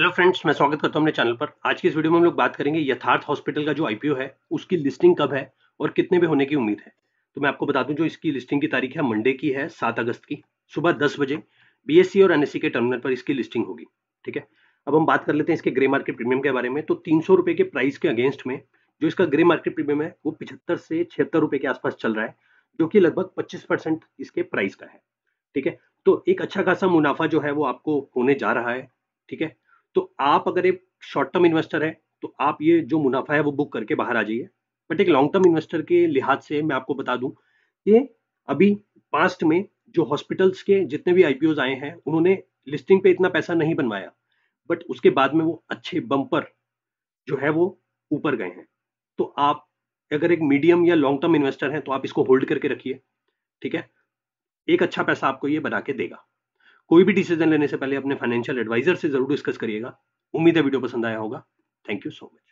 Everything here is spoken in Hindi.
हेलो फ्रेंड्स मैं स्वागत करता हूं अपने चैनल पर आज की इस वीडियो में हम लोग बात करेंगे यथार्थ हॉस्पिटल का जो आईपीओ है उसकी लिस्टिंग कब है और कितने पे होने की उम्मीद है तो मैं आपको बता दूं जो इसकी लिस्टिंग की तारीख है मंडे की है सात अगस्त की सुबह दस बजे बीएससी और एनएससी के टर्मिनल पर इसकी लिस्टिंग होगी ठीक है अब हम बात कर लेते हैं इसके ग्रे मार्केट प्रीमियम के बारे में तो तीन रुपए के प्राइस के अगेंस्ट में जो इसका ग्रे मार्केट प्रीमियम है वो पिछहत्तर से छिहत्तर के आसपास चल रहा है जो कि लगभग पच्चीस परसेंट इसके प्राइस का है ठीक है तो एक अच्छा खासा मुनाफा जो है वो आपको होने जा रहा है ठीक है तो आप अगर एक शॉर्ट टर्म इन्वेस्टर है तो आप ये जो मुनाफा है वो बुक करके बाहर आ जाइए बट एक लॉन्ग टर्म इन्वेस्टर के लिहाज से मैं आपको बता दूं कि अभी पास्ट में जो हॉस्पिटल्स के जितने भी आईपीओ आए हैं उन्होंने लिस्टिंग पे इतना पैसा नहीं बनवाया बट उसके बाद में वो अच्छे बम्पर जो है वो ऊपर गए हैं तो आप अगर एक मीडियम या लॉन्ग टर्म इन्वेस्टर हैं तो आप इसको होल्ड करके रखिए ठीक है एक अच्छा पैसा आपको ये बना के देगा कोई भी डिसीजन लेने से पहले अपने फाइनेंशियल एडवाइजर से जरूर डिस्कस करिएगा उम्मीद है वीडियो पसंद आया होगा थैंक यू सो मच